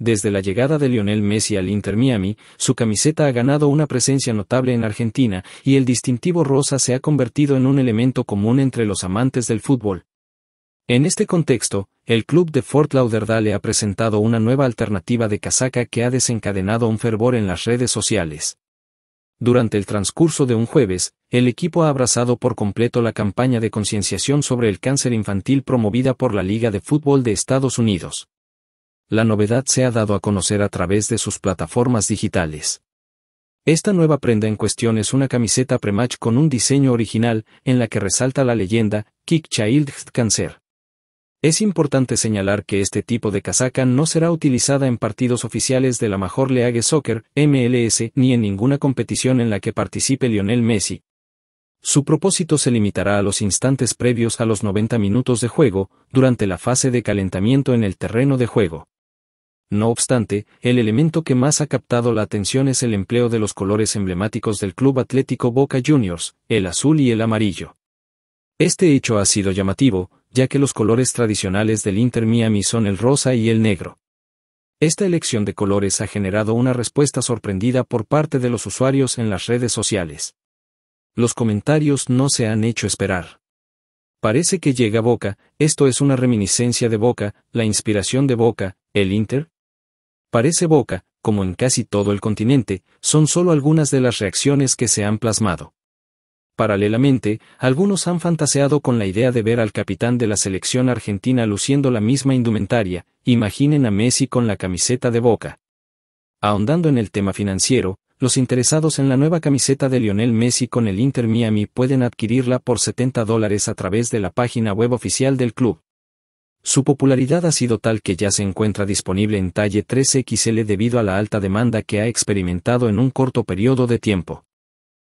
Desde la llegada de Lionel Messi al Inter Miami, su camiseta ha ganado una presencia notable en Argentina y el distintivo rosa se ha convertido en un elemento común entre los amantes del fútbol. En este contexto, el club de Fort Lauderdale ha presentado una nueva alternativa de casaca que ha desencadenado un fervor en las redes sociales. Durante el transcurso de un jueves, el equipo ha abrazado por completo la campaña de concienciación sobre el cáncer infantil promovida por la Liga de Fútbol de Estados Unidos la novedad se ha dado a conocer a través de sus plataformas digitales. Esta nueva prenda en cuestión es una camiseta prematch con un diseño original, en la que resalta la leyenda, Kick Child Cancer. Es importante señalar que este tipo de casaca no será utilizada en partidos oficiales de la Major League Soccer, MLS, ni en ninguna competición en la que participe Lionel Messi. Su propósito se limitará a los instantes previos a los 90 minutos de juego, durante la fase de calentamiento en el terreno de juego. No obstante, el elemento que más ha captado la atención es el empleo de los colores emblemáticos del Club Atlético Boca Juniors, el azul y el amarillo. Este hecho ha sido llamativo, ya que los colores tradicionales del Inter Miami son el rosa y el negro. Esta elección de colores ha generado una respuesta sorprendida por parte de los usuarios en las redes sociales. Los comentarios no se han hecho esperar. Parece que llega Boca, esto es una reminiscencia de Boca, la inspiración de Boca, el Inter, parece boca, como en casi todo el continente, son solo algunas de las reacciones que se han plasmado. Paralelamente, algunos han fantaseado con la idea de ver al capitán de la selección argentina luciendo la misma indumentaria, imaginen a Messi con la camiseta de boca. Ahondando en el tema financiero, los interesados en la nueva camiseta de Lionel Messi con el Inter Miami pueden adquirirla por 70 dólares a través de la página web oficial del club, su popularidad ha sido tal que ya se encuentra disponible en talle 3XL debido a la alta demanda que ha experimentado en un corto periodo de tiempo.